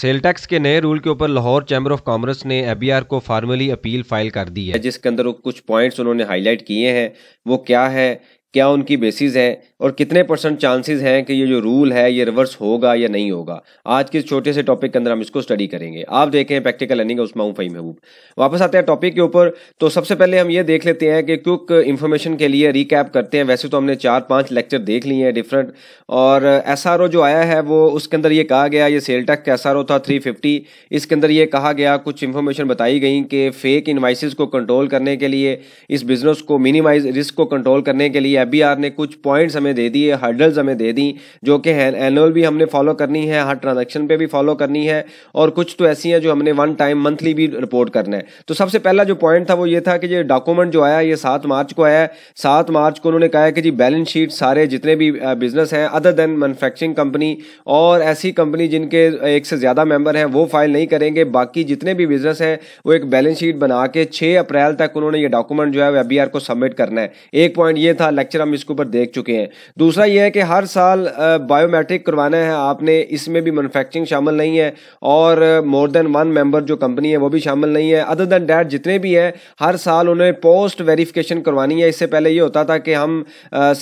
sale tax के नए rule के ऊपर लाहौर चैम्बर ऑफ कॉमर्स ने एबीआर को फार्मली अपील फाइल कर दी है जिसके अंदर कुछ पॉइंट्स उन्होंने हाईलाइट किए हैं वो क्या है क्या उनकी बेसिस है और कितने परसेंट चांसेस हैं कि ये जो रूल है ये रिवर्स होगा या नहीं होगा आज के छोटे से टॉपिक के अंदर हम इसको स्टडी करेंगे आप देखें प्रैक्टिकल लर्निंग उसमा फ़ही महबूब वापस आते हैं टॉपिक के ऊपर तो सबसे पहले हम ये देख लेते हैं कि क्योंकि इन्फॉर्मेशन के लिए रिकैप करते हैं वैसे तो हमने चार पाँच लेक्चर देख लिए हैं डिफरेंट और एस जो आया है वो उसके अंदर ये कहा गया ये सेलटेक का एस था थ्री इसके अंदर ये कहा गया कुछ इन्फॉर्मेशन बताई गई कि फ़ेक इन्वाइसिस को कंट्रोल करने के लिए इस बिज़नेस को मिनिमाइज रिस्क को कंट्रोल करने के लिए एफ ने कुछ पॉइंट्स हमें दे दिए हर्डल्स हमें दे दी जो कि एनुअल भी हमने फॉलो करनी है हर ट्रांजेक्शन पे भी फॉलो करनी है और कुछ तो ऐसी हैं जो हमने वन टाइम मंथली भी रिपोर्ट करना है तो सबसे पहला जो पॉइंट था वो ये था कि ये डॉक्यूमेंट जो आया ये सात मार्च को आया सात मार्च को उन्होंने कहा कि जी बैलेंस शीट सारे जितने भी बिजनेस हैं अदर देन मैनुफैक्चरिंग कंपनी और ऐसी कंपनी जिनके एक से ज़्यादा मेंबर हैं वो फाइल नहीं करेंगे बाकी जितने भी बिजनेस हैं वो एक बैलेंस शीट बना के छः अप्रैल तक उन्होंने ये डॉक्यूमेंट जो है वो वेबीआर को सबमिट करना है एक पॉइंट ये था लेक्चर हम इसके ऊपर देख चुके हैं दूसरा यह है कि हर साल बायोमेट्रिक करवाना है आपने इसमें भी मैनुफैक्चरिंग शामिल नहीं है और मोर देन वन मेंबर जो कंपनी है वो भी शामिल नहीं है अदर देन डैट जितने भी हैं हर साल उन्हें पोस्ट वेरिफिकेशन करवानी है इससे पहले ये होता था कि हम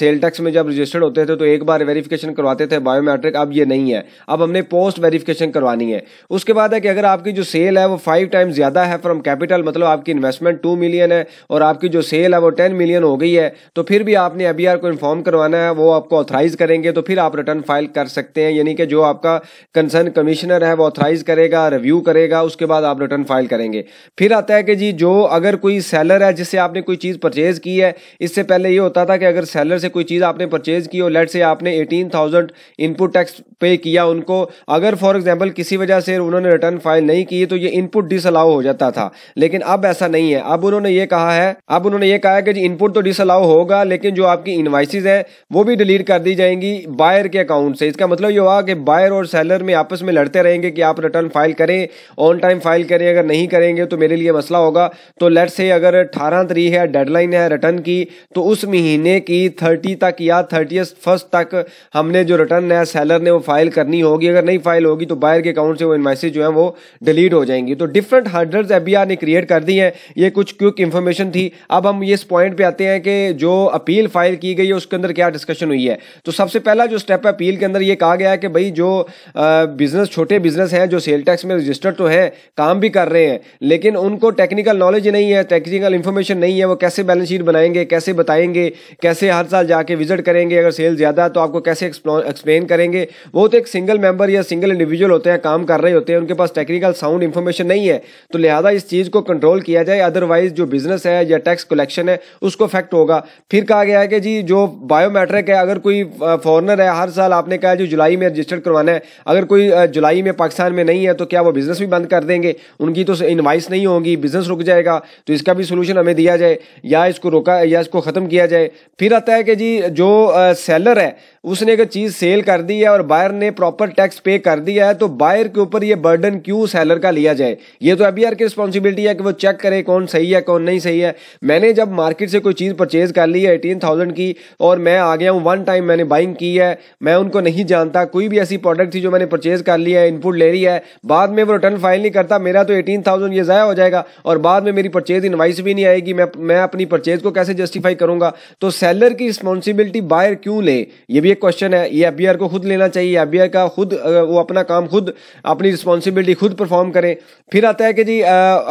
सेल टैक्स में जब रजिस्टर्ड होते थे तो एक बार वेरिफिकेशन करवाते थे बायोमेट्रिक अब ये नहीं है अब हमने पोस्ट वेरीफिकेशन करवानी है उसके बाद है कि अगर आपकी जो सेल है वो फाइव टाइम ज़्यादा है फ्रॉम कैपिटल मतलब आपकी इन्वेस्टमेंट टू मिलियन है और आपकी जो सेल है वो टेन मिलियन हो गई है तो फिर भी आप आपने अभी आर को इन्फॉर्म करवाना है वो आपको ऑथराइज करेंगे तो फिर आप रिटर्न फाइल कर सकते हैं यानी कि जो आपका कंसर्न कमिश्नर है वो ऑथराइज करेगा रिव्यू करेगा उसके बाद आप रिटर्न फाइल करेंगे फिर आता है कि जी जो अगर कोई सेलर है जिससे आपने कोई चीज़ परचेज की है इससे पहले ये होता था कि अगर सेलर से कोई चीज़ आपने परचेज की हो लेट से आपने एटीन थाउजेंड इनपुट टैक्स पे किया उनको अगर फॉर एग्जाम्पल किसी वजह से उन्होंने रिटर्न फाइल नहीं की तो ये इनपुट डिसअलाउ हो जाता था लेकिन अब ऐसा नहीं है अब उन्होंने ये कहा है अब उन्होंने ये कहा है कि जी इनपुट तो डिसअलाउ होगा लेकिन जो आपकी इन्वाइसिस हैं वो भी डिलीट कर दी जाएंगी बायर के अकाउंट से इसका मतलब ये हुआ कि बायर और सेलर में आपस में लड़ते रहेंगे कि आप रिटर्न फाइल करें ऑन टाइम फाइल करें अगर नहीं करेंगे तो मेरे लिए मसला होगा तो लेट से अगर अठारह तरीक है डेडलाइन है रिटर्न की तो उस महीने की थर्टी तक या थर्टी फर्स्ट तक हमने जो रिटर्न है सेलर ने वो फाइल करनी होगी अगर नहीं फाइल होगी तो बायर के अकाउंट से वो इन्वाइसिस जो है वो डिलीट हो जाएंगी तो डिफरेंट हर्डर्स एफ ने क्रिएट कर दी है ये कुछ क्विक इंफॉर्मेशन थी अब हम इस पॉइंट पे आते हैं कि जो अपील फाइल की गई है उसके अंदर क्या डिस्कशन हुई है तो सबसे पहला जो स्टेप है अपील के अंदर ये कहा गया है कि भाई जो बिजनेस छोटे बिजनेस हैं जो सेल टैक्स में रजिस्टर्ड तो है काम भी कर रहे हैं लेकिन उनको टेक्निकल नॉलेज नहीं है टेक्निकल इंफॉर्मेशन नहीं है वो कैसे बैलेंस शीट बनाएंगे कैसे बताएंगे कैसे हर साल जाके विजिट करेंगे अगर सेल ज़्यादा तो आपको कैसे एक्सप्लेन करेंगे वो तो एक सिंगल मेंबर या सिंगल इंडिविजुअल होते हैं काम कर रहे होते हैं उनके पास टेक्निकल साउंड इंफॉर्मेशन नहीं है तो लिहाजा इस चीज़ को कंट्रोल किया जाए अदरवाइज जो बिजनेस है या टैक्स कलेक्शन है उसको इफेक्ट होगा फिर कहा गया है कि जी जो बायोमेट्रिक है अगर कोई फॉरनर है हर साल आपने कहा जो जुलाई में रजिस्टर्ड करवाना है अगर कोई जुलाई में पाकिस्तान में नहीं है तो क्या वो बिज़नेस भी बंद कर देंगे उनकी तो इन्वाइस नहीं होगी बिज़नेस रुक जाएगा तो इसका भी सोल्यूशन हमें दिया जाए या इसको रोका या इसको ख़त्म किया जाए फिर आता है कि जी जो सेलर है उसने अगर चीज़ सेल कर दी है और बायर ने प्रॉपर टैक्स पे कर दिया है तो बायर के ऊपर ये बर्डन क्यों सेलर का लिया जाए ये तो अभी आर की रिस्पॉन्सिबिलिटी है कि वो चेक करे कौन सही है कौन नहीं सही है मैंने जब मार्केट से कोई चीज़ परचेज कर ली है एटीन थाउजेंड की और मैं आ गया हूँ वन टाइम मैंने बाइंग की है मैं उनको नहीं जानता कोई भी ऐसी प्रोडक्ट थी जो मैंने परचेज कर लिया है इनपुट ले रही है बाद में वो रिटर्न फाइल नहीं करता मेरा तो एटीन थाउजेंड ये ज़ाया हो जाएगा और बाद में मेरी परचेज इन्वाइस भी नहीं आएगी मैं मैं अपनी परचेज को कैसे जस्टिफाई करूंगा तो सेलर की रिस्पॉन्सिबिलिटी बायर क्यों ले ये भी एक क्वेश्चन है ये एफ को खुद लेना चाहिए एफ का खुद वो अपना काम खुद अपनी रिस्पॉन्सिबिलिटी खुद परफॉर्म करें फिर आता है कि जी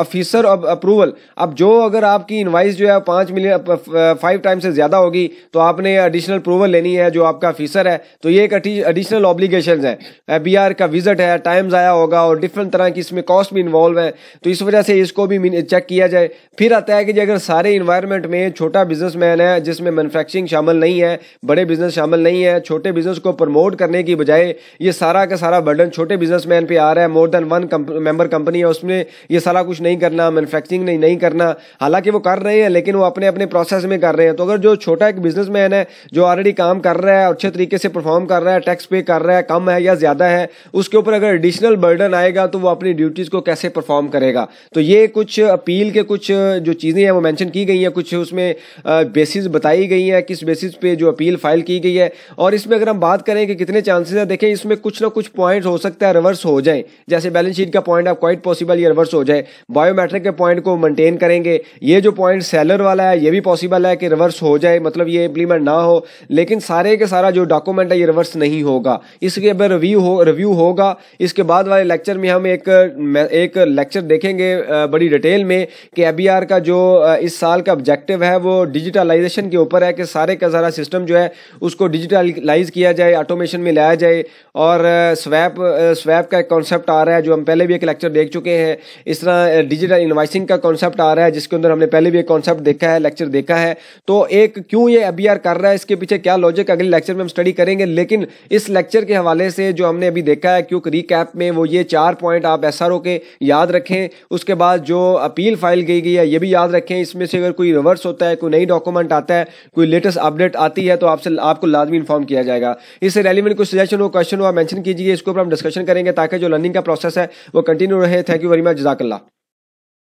ऑफिसर ऑफ अप्रूवल अब जो अगर आपकी इन्वाइस जो है पाँच मिलियन फाइव टाइम से ज़्यादा होगी तो आपने एडिशनल अप्रूवल लेनी है जो आपका ऑफिसर है तो ये एक एडिशनल ऑब्लीगेशन है एफ का विजिट है टाइम ज़ाया होगा और डिफरेंट तरह की इसमें कॉस्ट भी इन्वॉल्व है तो इस वजह से इसको भी चेक किया जाए फिर आता है कि जी अगर सारे इन्वायरमेंट में छोटा बिजनेसमैन है जिसमें मैनुफैक्चरिंग शामिल नहीं है बड़े बिजनेस शामिल नहीं है या छोटे बिजनेस को प्रमोट करने की बजाय ये सारा का सारा बर्डन छोटे बिजनेसमैन पे आ रहा है more than one member company है उसमें ये सारा कुछ नहीं करना मैनुफैक्चरिंग नहीं, नहीं करना हालांकि वो कर रहे हैं लेकिन वो अपने अपने प्रोसेस में कर रहे हैं तो अगर जो छोटा एक बिजनेसमैन है जो ऑलरेडी काम कर रहा है अच्छे तरीके से परफॉर्म कर रहा है टैक्स पे कर रहा है कम है या ज़्यादा है उसके ऊपर अगर एडिशनल बर्डन आएगा तो वो अपनी ड्यूटीज़ को कैसे परफॉर्म करेगा तो ये कुछ अपील के कुछ जो चीज़ें हैं वो मैंशन की गई हैं कुछ उसमें बेसिस बताई गई हैं किस बेसिस पे जो अपील फाइल की गई है और इसमें अगर हम बात करें कि कितने चांसेस है देखें इसमें कुछ ना कुछ पॉइंट हो सकता है रिवर्स हो जाए जैसे बैलेंस शीट का पॉइंट आप क्वाइट पॉसिबल ये रिवर्स हो जाए बायोमेट्रिक के पॉइंट को मेंटेन करेंगे ये जो पॉइंट सेलर वाला है ये भी पॉसिबल है कि रिवर्स हो जाए मतलब ये इंप्लीमेंट ना हो लेकिन सारे के सारा जो डॉक्यूमेंट है ये रिवर्स नहीं होगा इसके अब रिव्यू हो रिव्यू होगा इसके बाद वाले लेक्चर में हम एक एक लेक्चर देखेंगे बड़ी डिटेल में कि एबी का जो इस साल का ऑब्जेक्टिव है वो डिजिटलाइजेशन के ऊपर है कि सारे का सारा सिस्टम जो है उसको डिजिटल डिजिटलाइज किया जाए ऑटोमेशन में लाया जाए और स्वैप स्वैप का एक कॉन्सेप्ट आ रहा है जो हम पहले भी एक लेक्चर देख चुके हैं इस तरह डिजिटल इन्वाइसिंग का कॉन्सेप्ट आ रहा है जिसके अंदर हमने पहले भी एक कॉन्सेप्ट देखा है लेक्चर देखा है तो एक क्यों ये अभी कर रहा है इसके पीछे क्या लॉजिक अगले लेक्चर में हम स्टडी करेंगे लेकिन इस लेक्चर के हवाले से जो हमने अभी देखा है क्योंकि रिकैप में वो ये चार पॉइंट आप एस के याद रखें उसके बाद जो अपील फाइल गई गई है ये भी याद रखें इसमें से अगर कोई रिवर्स होता है कोई नई डॉक्यूमेंट आता है कोई लेटेस्ट अपडेट आती है तो आपसे आपको लाजमी इन्फॉर्म परफॉर्म किया जाएगा इससे रेलिवेंट कुछ सजेशन हो क्वेश्चन हो आप मैंशन कीजिए इसके ऊपर हम डिस्कशन करेंगे ताकि जो लर्निंग का प्रोसेस है वो कंटिन्यू रहे थैंक यू वेरी मच जजाकल्ला